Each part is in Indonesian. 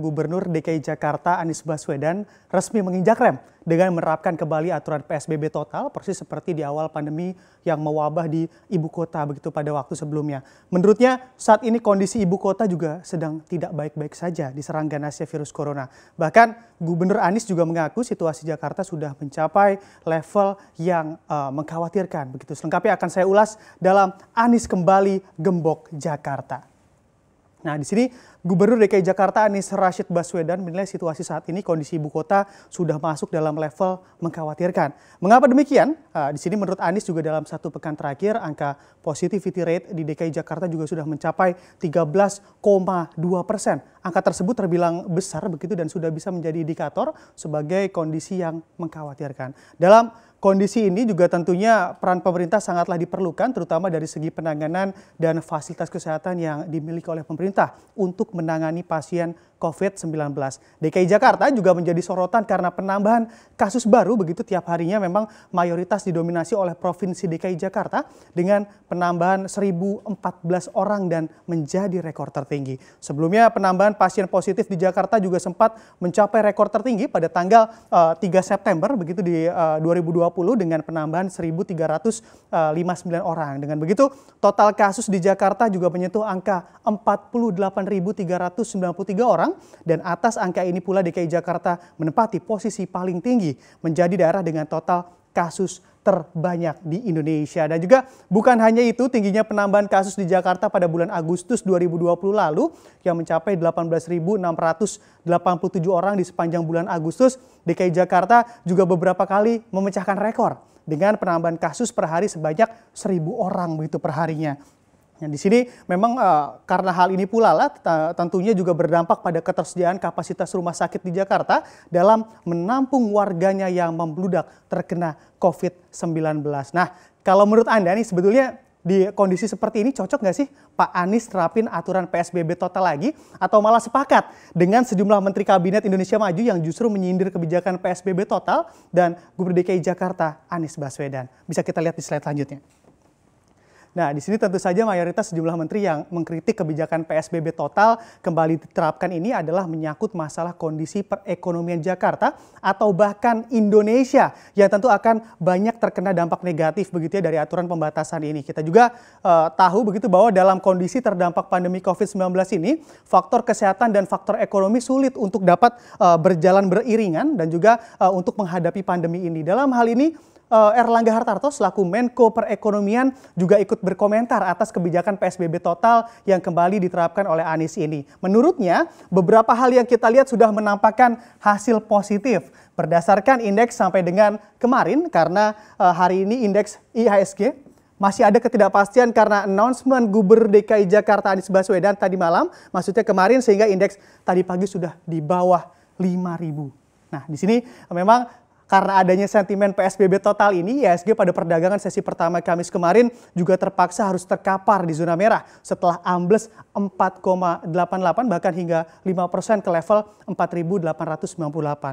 Gubernur DKI Jakarta Anies Baswedan resmi menginjak rem dengan menerapkan kembali aturan PSBB total persis seperti di awal pandemi yang mewabah di ibu kota begitu pada waktu sebelumnya. Menurutnya saat ini kondisi ibu kota juga sedang tidak baik-baik saja diserang ganasnya virus corona. Bahkan Gubernur Anies juga mengaku situasi Jakarta sudah mencapai level yang uh, mengkhawatirkan begitu. Selengkapnya akan saya ulas dalam Anies kembali gembok Jakarta. Nah, di sini Gubernur DKI Jakarta Anies Rashid Baswedan menilai situasi saat ini kondisi ibu kota sudah masuk dalam level mengkhawatirkan. Mengapa demikian? Ah, di sini menurut Anies juga dalam satu pekan terakhir angka positivity rate di DKI Jakarta juga sudah mencapai 13,2 persen. Angka tersebut terbilang besar begitu dan sudah bisa menjadi indikator sebagai kondisi yang mengkhawatirkan. Dalam Kondisi ini juga tentunya peran pemerintah sangatlah diperlukan terutama dari segi penanganan dan fasilitas kesehatan yang dimiliki oleh pemerintah untuk menangani pasien COVID-19. DKI Jakarta juga menjadi sorotan karena penambahan kasus baru begitu tiap harinya memang mayoritas didominasi oleh Provinsi DKI Jakarta dengan penambahan 1.014 orang dan menjadi rekor tertinggi. Sebelumnya penambahan pasien positif di Jakarta juga sempat mencapai rekor tertinggi pada tanggal uh, eh, 3 September begitu di eh, uh, 2020 dengan penambahan 1.359 eh, orang. Dengan begitu total kasus di Jakarta juga menyentuh angka 48.393 orang dan atas angka ini pula DKI Jakarta menempati posisi paling tinggi menjadi daerah dengan total kasus terbanyak di Indonesia. Dan juga bukan hanya itu, tingginya penambahan kasus di Jakarta pada bulan Agustus 2020 lalu yang mencapai 18.687 orang di sepanjang bulan Agustus, DKI Jakarta juga beberapa kali memecahkan rekor dengan penambahan kasus per hari sebanyak 1.000 orang begitu perharinya. Nah, di sini memang eh, karena hal ini pula lah tentunya juga berdampak pada ketersediaan kapasitas rumah sakit di Jakarta dalam menampung warganya yang membludak terkena COVID-19. Nah, kalau menurut Anda nih sebetulnya di kondisi seperti ini cocok nggak sih Pak Anies terapin aturan PSBB total lagi atau malah sepakat dengan sejumlah menteri kabinet Indonesia Maju yang justru menyindir kebijakan PSBB total dan Gubernur DKI Jakarta Anies Baswedan. Bisa kita lihat di slide selanjutnya. Nah, di sini tentu saja mayoritas sejumlah menteri yang mengkritik kebijakan PSBB total kembali diterapkan ini adalah menyangkut masalah kondisi perekonomian Jakarta atau bahkan Indonesia yang tentu akan banyak terkena dampak negatif begitu ya dari aturan pembatasan ini. Kita juga uh, tahu begitu bahwa dalam kondisi terdampak pandemi COVID-19 ini, faktor kesehatan dan faktor ekonomi sulit untuk dapat uh, berjalan beriringan dan juga uh, untuk menghadapi pandemi ini. Dalam hal ini Eh, Erlangga Hartarto selaku Menko Perekonomian juga ikut berkomentar atas kebijakan PSBB total yang kembali diterapkan oleh Anies ini. Menurutnya, beberapa hal yang kita lihat sudah menampakkan hasil positif berdasarkan indeks sampai dengan kemarin karena eh, hari ini indeks IHSG masih ada ketidakpastian karena announcement Gubernur DKI Jakarta Anies Baswedan tadi malam, maksudnya kemarin sehingga indeks tadi pagi sudah di bawah 5000. Nah, di sini memang karena adanya sentimen PSBB total ini, ISG pada perdagangan sesi pertama Kamis kemarin juga terpaksa harus terkapar di zona merah setelah ambles 4,88 bahkan hingga 5% ke level 4.898.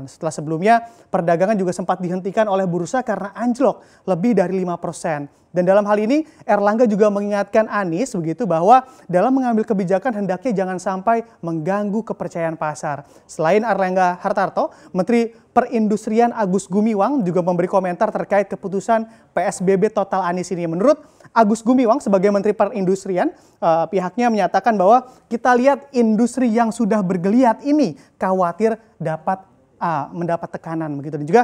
Setelah sebelumnya perdagangan juga sempat dihentikan oleh bursa karena anjlok lebih dari 5%. Dan dalam hal ini Erlangga juga mengingatkan Anies begitu bahwa dalam mengambil kebijakan hendaknya jangan sampai mengganggu kepercayaan pasar. Selain Erlangga Hartarto, Menteri Perindustrian Agus Gumiwang juga memberi komentar terkait keputusan PSBB total Anies ini. Menurut Agus Gumiwang sebagai Menteri Perindustrian, eh, pihaknya menyatakan bahwa kita lihat industri yang sudah bergeliat ini khawatir dapat ah, mendapat tekanan begitu. Dan juga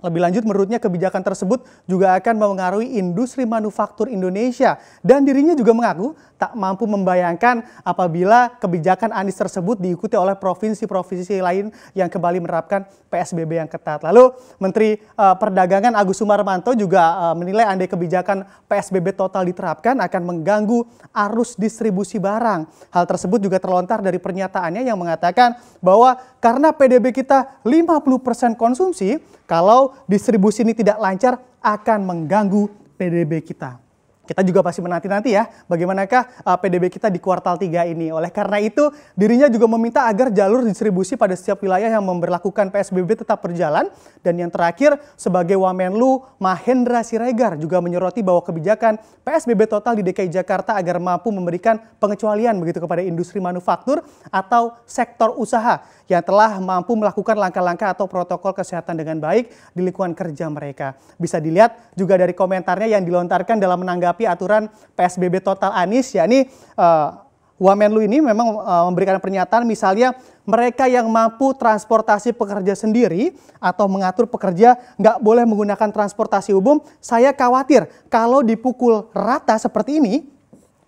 lebih lanjut, menurutnya kebijakan tersebut juga akan mempengaruhi industri manufaktur Indonesia. Dan dirinya juga mengaku tak mampu membayangkan apabila kebijakan Anies tersebut diikuti oleh provinsi-provinsi lain yang kembali menerapkan PSBB yang ketat. Lalu, Menteri uh, Perdagangan Agus Sumarmanto juga uh, menilai andai kebijakan PSBB total diterapkan akan mengganggu arus distribusi barang. Hal tersebut juga terlontar dari pernyataannya yang mengatakan bahwa karena PDB kita 50% konsumsi, kalau distribusi ini tidak lancar akan mengganggu PDB kita. Kita juga pasti menanti-nanti ya bagaimanakah uh, eh, PDB kita di kuartal 3 ini. Oleh karena itu, dirinya juga meminta agar jalur distribusi pada setiap wilayah yang memberlakukan PSBB tetap berjalan. Dan yang terakhir, sebagai Wamenlu, Mahendra Siregar juga menyoroti bahwa kebijakan PSBB total di DKI Jakarta agar mampu memberikan pengecualian begitu kepada industri manufaktur atau sektor usaha yang telah mampu melakukan langkah-langkah atau protokol kesehatan dengan baik di lingkungan kerja mereka. Bisa dilihat juga dari komentarnya yang dilontarkan dalam menanggapi menyikapi aturan PSBB total Anies, yakni uh, Wamenlu ini memang uh, memberikan pernyataan misalnya mereka yang mampu transportasi pekerja sendiri atau mengatur pekerja nggak boleh menggunakan transportasi umum. Saya khawatir kalau dipukul rata seperti ini,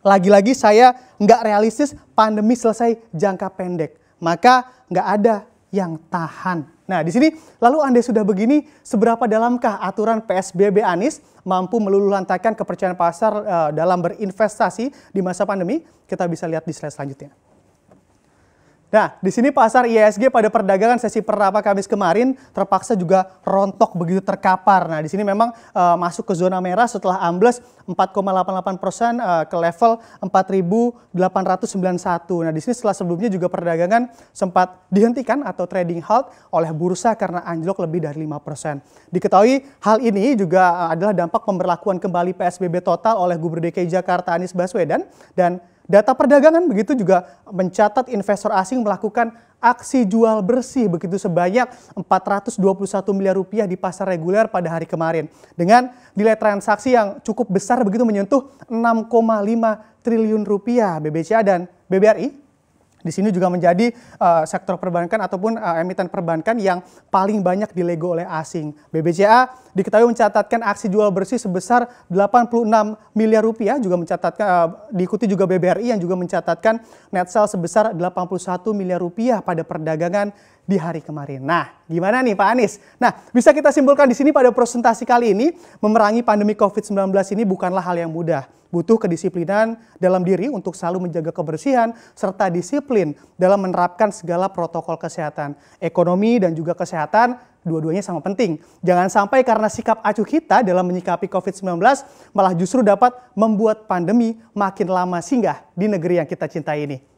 lagi-lagi saya nggak realistis pandemi selesai jangka pendek. Maka nggak ada yang tahan. Nah, di sini lalu Anda sudah begini, seberapa dalamkah aturan PSBB Anies mampu meluluhlantakkan kepercayaan pasar uh, dalam berinvestasi di masa pandemi? Kita bisa lihat di slide selanjutnya. Nah, di sini pasar ISG pada perdagangan sesi pertama Kamis kemarin terpaksa juga rontok begitu terkapar. Nah, di sini memang uh, masuk ke zona merah setelah ambles 4,88 persen eh, ke level 4.891. Nah, di sini setelah sebelumnya juga perdagangan sempat dihentikan atau trading halt oleh bursa karena anjlok lebih dari 5 persen. Diketahui hal ini juga eh, adalah dampak pemberlakuan kembali PSBB total oleh Gubernur DKI Jakarta Anies Baswedan dan Data perdagangan begitu juga mencatat investor asing melakukan aksi jual bersih begitu sebanyak 421 miliar rupiah di pasar reguler pada hari kemarin. Dengan nilai transaksi yang cukup besar begitu menyentuh 6,5 triliun rupiah. BBCA dan BBRI di sini juga menjadi uh, sektor perbankan ataupun uh, emiten perbankan yang paling banyak dilego oleh asing. BBCA diketahui mencatatkan aksi jual bersih sebesar 86 miliar rupiah juga mencatatkan uh, diikuti juga BBRI yang juga mencatatkan net sale sebesar 81 miliar rupiah pada perdagangan di hari kemarin. Nah, gimana nih Pak Anies? Nah, bisa kita simpulkan di sini pada presentasi kali ini, memerangi pandemi COVID-19 ini bukanlah hal yang mudah. Butuh kedisiplinan dalam diri untuk selalu menjaga kebersihan, serta disiplin dalam menerapkan segala protokol kesehatan. Ekonomi dan juga kesehatan dua-duanya sama penting. Jangan sampai karena sikap acuh kita dalam menyikapi COVID-19 malah justru dapat membuat pandemi makin lama singgah di negeri yang kita cintai ini.